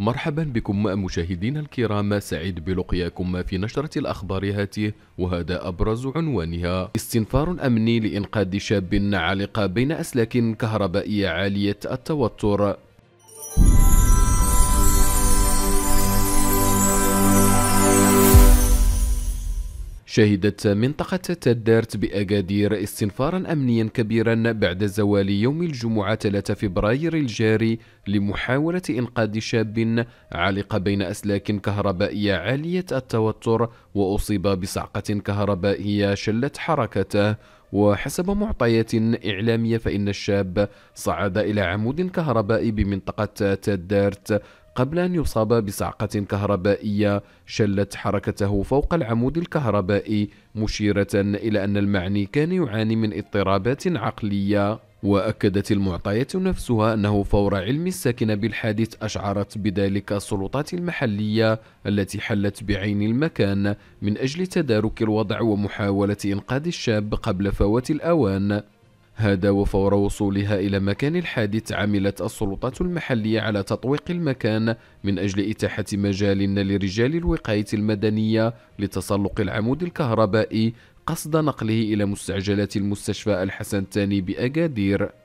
مرحبا بكم مشاهدينا الكرام سعيد بلقياكم في نشرة الأخبار هاته وهذا أبرز عنوانها استنفار أمني لإنقاذ شاب عالق بين أسلاك كهربائية عالية التوتر شهدت منطقة تدارت بأكادير استنفارا أمنيا كبيرا بعد زوال يوم الجمعة 3 فبراير الجاري لمحاولة إنقاذ شاب علق بين أسلاك كهربائية عالية التوتر وأصيب بصعقة كهربائية شلت حركته وحسب معطيات إعلامية فإن الشاب صعد إلى عمود كهربائي بمنطقة تدارت قبل أن يصاب بصعقة كهربائية شلت حركته فوق العمود الكهربائي مشيرة إلى أن المعني كان يعاني من اضطرابات عقلية وأكدت المعطيات نفسها أنه فور علم الساكنة بالحادث أشعرت بذلك السلطات المحلية التي حلت بعين المكان من أجل تدارك الوضع ومحاولة إنقاذ الشاب قبل فوات الأوان هذا وفور وصولها إلى مكان الحادث عملت السلطات المحلية على تطويق المكان من أجل إتاحة مجال لرجال الوقاية المدنية لتسلق العمود الكهربائي قصد نقله إلى مستعجلات المستشفى الحسن الثاني بأكادير